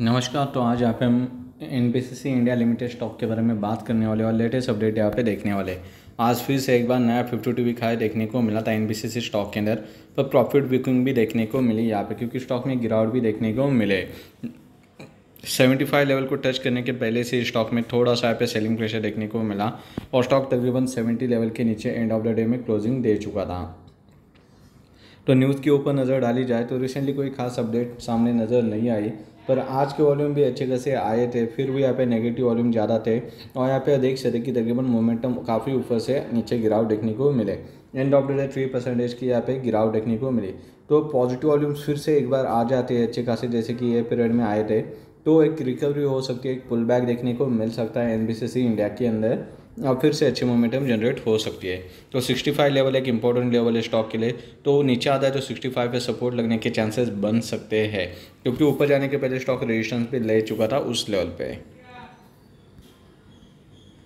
नमस्कार तो आज यहाँ पे हम एन इंडिया लिमिटेड स्टॉक के बारे में बात करने वाले और लेटेस्ट अपडेट यहाँ पे देखने वाले आज फिर से एक बार नया फिफ्टी टू वीक हाई देखने को मिला था एन स्टॉक के अंदर पर प्रॉफिट बुकिंग भी देखने को मिली यहाँ पे क्योंकि स्टॉक में गिरावट भी देखने को मिले सेवेंटी फाइव लेवल को टच करने के पहले से स्टॉक में थोड़ा सा यहाँ पे सेलिंग प्रेशर देखने को मिला और स्टॉक तकरीबन सेवेंटी लेवल के नीचे एंड ऑफ द डे में क्लोजिंग दे चुका था तो न्यूज़ के ऊपर नज़र डाली जाए तो रिसेंटली कोई खास अपडेट सामने नज़र नहीं आई पर आज के वॉल्यूम भी अच्छे खासे आए थे फिर भी यहाँ पे नेगेटिव वॉल्यूम ज़्यादा थे और यहाँ पे देख सकते कि तकरीबन मोमेंटम काफ़ी ऊपर से नीचे गिराव देखने को मिले end of the day three percentage की यहाँ पे गिराव देखने को मिली तो पॉजिटिव वॉल्यूम फिर से एक बार आ जाते हैं अच्छे खासे जैसे कि ये पीरियड में आए थे तो एक रिकवरी हो सकती है एक पुल बैक देखने को मिल सकता है एन इंडिया के अंदर अब फिर से अच्छी मोमेंटम जनरेट हो सकती है तो 65 लेवल एक इंपॉर्टेंट लेवल है स्टॉक के लिए तो नीचे आता है तो 65 पे सपोर्ट लगने के चांसेस बन सकते हैं क्योंकि ऊपर जाने के पहले स्टॉक रेजिस्टेंस भी ले चुका था उस लेवल पे